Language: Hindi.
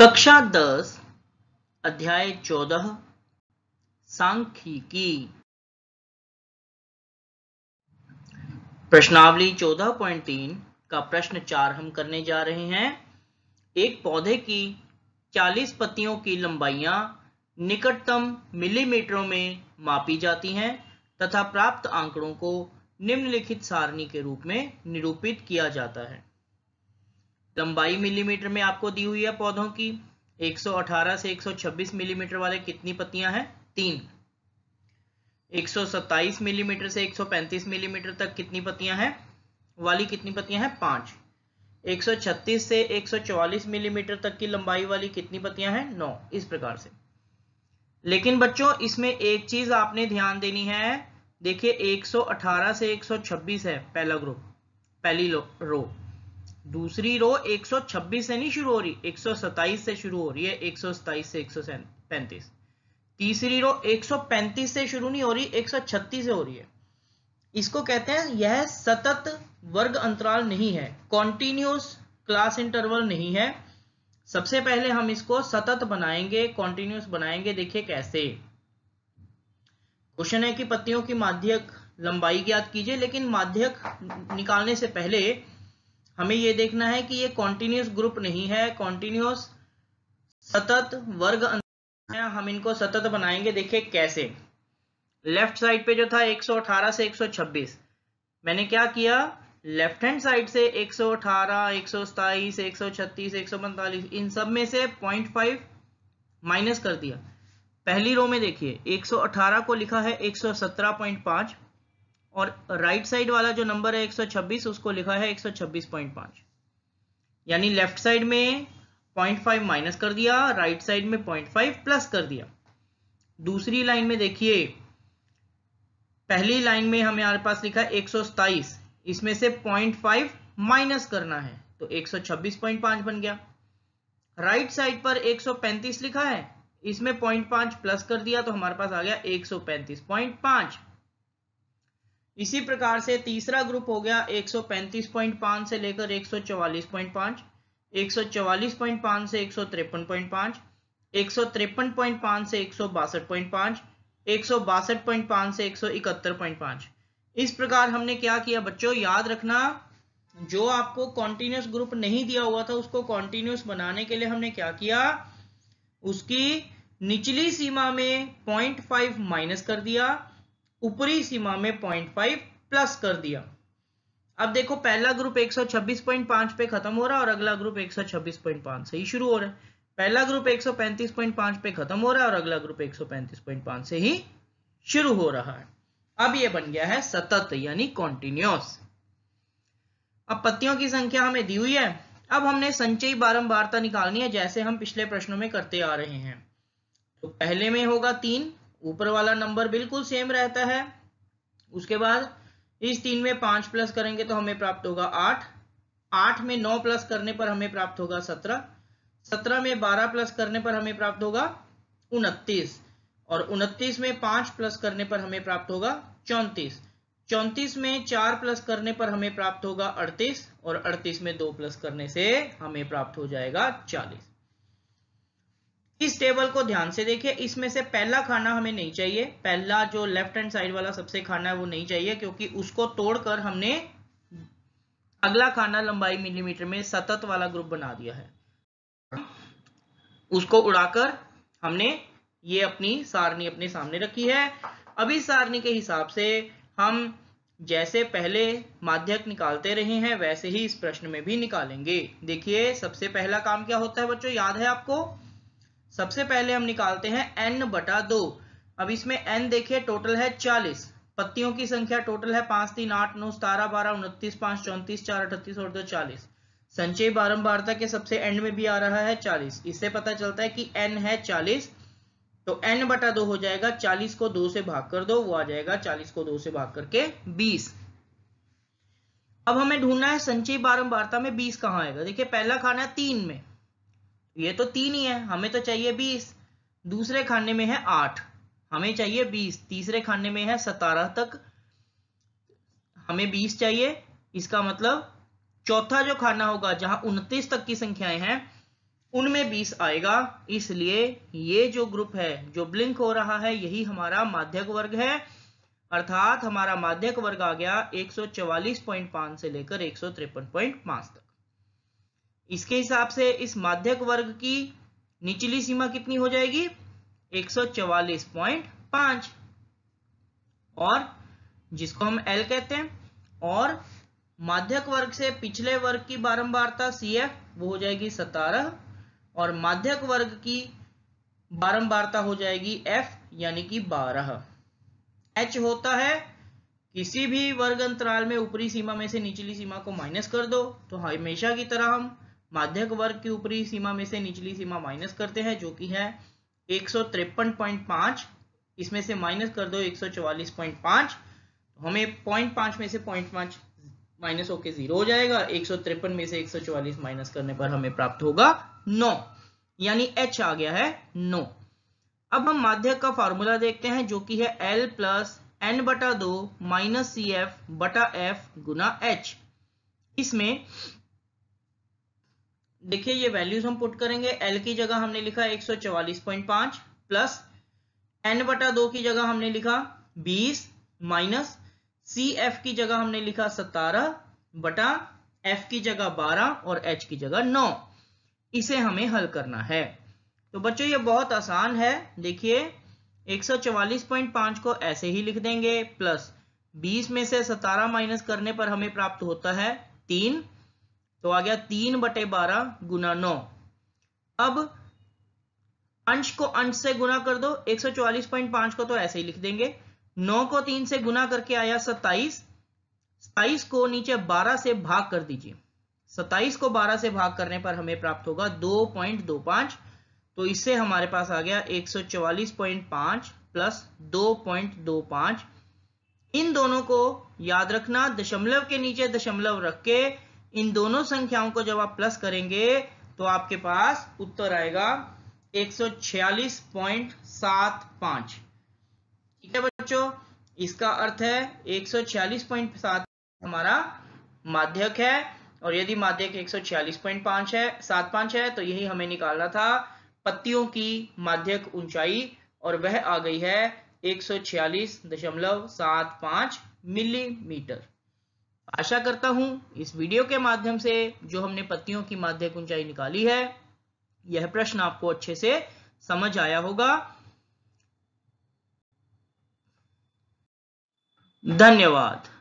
कक्षा दस अध्याय चौदह सांख्यिकी प्रश्नावली चौदह पॉइंट तीन का प्रश्न चार हम करने जा रहे हैं एक पौधे की चालीस पत्तियों की लंबाइयां निकटतम मिलीमीटरों में मापी जाती हैं तथा प्राप्त आंकड़ों को निम्नलिखित सारणी के रूप में निरूपित किया जाता है लंबाई मिलीमीटर में आपको दी हुई है पौधों की 118 से 126 मिलीमीटर वाले कितनी पत्तियां हैं तीन 127 मिलीमीटर से 135 मिलीमीटर तक कितनी पत्तियां हैं वाली कितनी पत्तियां हैं पांच 136 से 144 मिलीमीटर तक की लंबाई वाली कितनी पत्तियां हैं नौ इस प्रकार से लेकिन बच्चों इसमें एक चीज आपने ध्यान देनी है देखिए 118 से 126 है पहला ग्रुप पहली रो दूसरी रो 126 से नहीं शुरू हो रही 127 से शुरू हो रही है 127 से पैंतीस तीसरी रो 135 से शुरू नहीं हो रही 136 से हो रही है इसको कहते हैं यह सतत वर्ग अंतराल नहीं है कॉन्टिन्यूस क्लास इंटरवल नहीं है सबसे पहले हम इसको सतत बनाएंगे कॉन्टिन्यूस बनाएंगे देखिए कैसे क्वेश्चन है कि पत्तियों की माध्यक लंबाई ज्ञात कीजिए लेकिन माध्यक निकालने से पहले हमें यह देखना है कि ये कॉन्टिन्यूस ग्रुप नहीं है कॉन्टिन्यूस सतत वर्ग है हम इनको सतत बनाएंगे देखिए कैसे लेफ्ट साइड पे जो था 118 से 126 मैंने क्या किया लेफ्ट हैंड साइड से 118, 127, 136, पैंतालीस इन सब में से 0.5 माइनस कर दिया पहली रो में देखिए 118 को लिखा है पांच और राइट साइड वाला जो नंबर है 126 उसको लिखा है 126.5 यानी लेफ्ट साइड में 0.5 माइनस कर दिया राइट साइड में 0.5 प्लस कर दिया दूसरी लाइन में देखिए पहली लाइन में हमारे पास लिखा है 127 इसमें से 0.5 माइनस करना है तो 126.5 बन गया राइट right साइड पर 135 लिखा है इसमें 0.5 प्लस कर दिया तो हमारे पास आ गया 135.5 इसी प्रकार से तीसरा ग्रुप हो गया 135.5 से लेकर 144.5 144.5 से एक सौ एक सौ पॉइंट पांच से एक सौ पॉइंट पांच एक सौ पांच से एक सौ इकहत्तर पॉइंट पांच इस प्रकार हमने क्या किया बच्चों याद रखना जो आपको कॉन्टिन्यूस ग्रुप नहीं दिया हुआ था उसको कॉन्टिन्यूस बनाने के लिए हमने क्या किया उसकी निचली सीमा में 0.5 माइनस कर दिया ऊपरी सीमा में 0.5 प्लस कर दिया अब देखो पहला ग्रुप 126.5 पे खत्म हो रहा है और अगला ग्रुप 126.5 से ही शुरू हो रहा है पहला ग्रुप 135.5 पे खत्म हो रहा है और अगला ग्रुप 135.5 से ही शुरू हो रहा है अब यह बन गया है सतत यानी कॉन्टिन्यूस अब पत्तियों की संख्या हमें दी हुई है अब हमने संचयी बारंबारता निकालनी है जैसे हम पिछले प्रश्नों में करते आ रहे हैं तो पहले में होगा तीन ऊपर वाला नंबर बिल्कुल सेम रहता है उसके बाद इस तीन में पांच प्लस करेंगे तो हमें प्राप्त होगा आठ आठ में नौ प्लस करने पर हमें प्राप्त होगा सत्रह सत्रह में बारह प्लस करने पर हमें प्राप्त होगा उनतीस और उनतीस में पांच प्लस करने पर हमें प्राप्त होगा चौंतीस चौंतीस में चार प्लस करने पर हमें प्राप्त होगा अड़तीस और अड़तीस में दो प्लस करने से हमें प्राप्त हो जाएगा चालीस इस टेबल को ध्यान से देखिए इसमें से पहला खाना हमें नहीं चाहिए पहला जो लेफ्ट हैंड साइड वाला सबसे खाना है वो नहीं चाहिए क्योंकि उसको तोड़कर हमने अगला खाना लंबाई मिलीमीटर में सतत वाला ग्रुप बना दिया है उसको उड़ाकर हमने ये अपनी सारणी अपने सामने रखी है अभी सारणी के हिसाब से हम जैसे पहले माध्यक निकालते रहे हैं वैसे ही इस प्रश्न में भी निकालेंगे देखिए सबसे पहला काम क्या होता है बच्चों याद है आपको सबसे पहले हम निकालते हैं एन बटा दो अब इसमें एन देखिए टोटल है चालीस पत्तियों की संख्या टोटल है पांच तीन आठ नौ सतारह बारह उनतीस पांच चौंतीस चार अठतीस और दो चालीस संचय बारंबारता के सबसे एंड में भी आ रहा है चालीस इससे पता चलता है कि एन है चालीस तो एन बटा दो हो जाएगा चालीस को दो से भाग कर दो वो आ जाएगा चालीस को दो से भाग करके बीस अब हमें ढूंढना है संचय बारंबारता में बीस कहां आएगा देखिए पहला खाना है तीन में ये तो तीन ही है हमें तो चाहिए बीस दूसरे खाने में है आठ हमें चाहिए बीस तीसरे खाने में है सतारह तक हमें बीस चाहिए इसका मतलब चौथा जो खाना होगा जहां उनतीस तक की संख्याएं हैं उनमें बीस आएगा इसलिए ये जो ग्रुप है जो ब्लिंक हो रहा है यही हमारा माध्यक वर्ग है अर्थात हमारा माध्यक वर्ग आ गया एक से लेकर एक तक इसके हिसाब से इस माध्यक वर्ग की निचली सीमा कितनी हो जाएगी 144.5 और जिसको हम L कहते हैं और माध्यक वर्ग से पिछले वर्ग की बारंबारता सी एफ वो हो जाएगी सतारह और माध्यक वर्ग की बारंबारता हो जाएगी एफ यानी कि बारह एच होता है किसी भी वर्ग अंतराल में ऊपरी सीमा में से निचली सीमा को माइनस कर दो तो हमेशा की तरह हम माध्यक वर्ग की ऊपरी सीमा में से निचली सीमा माइनस करते हैं जो कि है एक इसमें से माइनस कर दो एक तो हमें पॉइंट में से पॉइंट माइनस होके जीरो हो जाएगा एक में से एक माइनस करने पर हमें प्राप्त होगा नौ यानी एच आ गया है नौ अब हम माध्यक का फॉर्मूला देखते हैं जो कि है एल प्लस एन बटा दो माइनस सी एफ बटा एफ गुना एच इसमें देखिए ये वैल्यूज हम पुट करेंगे एल की जगह हमने लिखा 144.5 प्लस एन बटा दो की जगह हमने लिखा 20 माइनस सी एफ की जगह हमने लिखा 17 बटा एफ की जगह 12 और एच की जगह 9 इसे हमें हल करना है तो बच्चों ये बहुत आसान है देखिए 144.5 को ऐसे ही लिख देंगे प्लस 20 में से 17 माइनस करने पर हमें प्राप्त होता है तीन तो आ गया तीन बटे बारह गुना नौ अब अंश को अंश से गुना कर दो 144.5 को तो ऐसे ही लिख देंगे नौ को तीन से गुना करके आया सत्ताईस सताइस को नीचे बारह से भाग कर दीजिए सत्ताईस को बारह से भाग करने पर हमें प्राप्त होगा दो पॉइंट दो पांच तो इससे हमारे पास आ गया 144.5 प्लस 2.25 इन दोनों को याद रखना दशमलव के नीचे दशमलव रख के इन दोनों संख्याओं को जब आप प्लस करेंगे तो आपके पास उत्तर आएगा 146.75 ठीक है बच्चों इसका अर्थ है 146.75 हमारा माध्यक है और यदि माध्यक 146.5 है सात पांच है तो यही हमें निकालना था पत्तियों की माध्यक ऊंचाई और वह आ गई है 146.75 मिलीमीटर आशा करता हूं इस वीडियो के माध्यम से जो हमने पत्तियों की माध्यक ऊंचाई निकाली है यह प्रश्न आपको अच्छे से समझ आया होगा धन्यवाद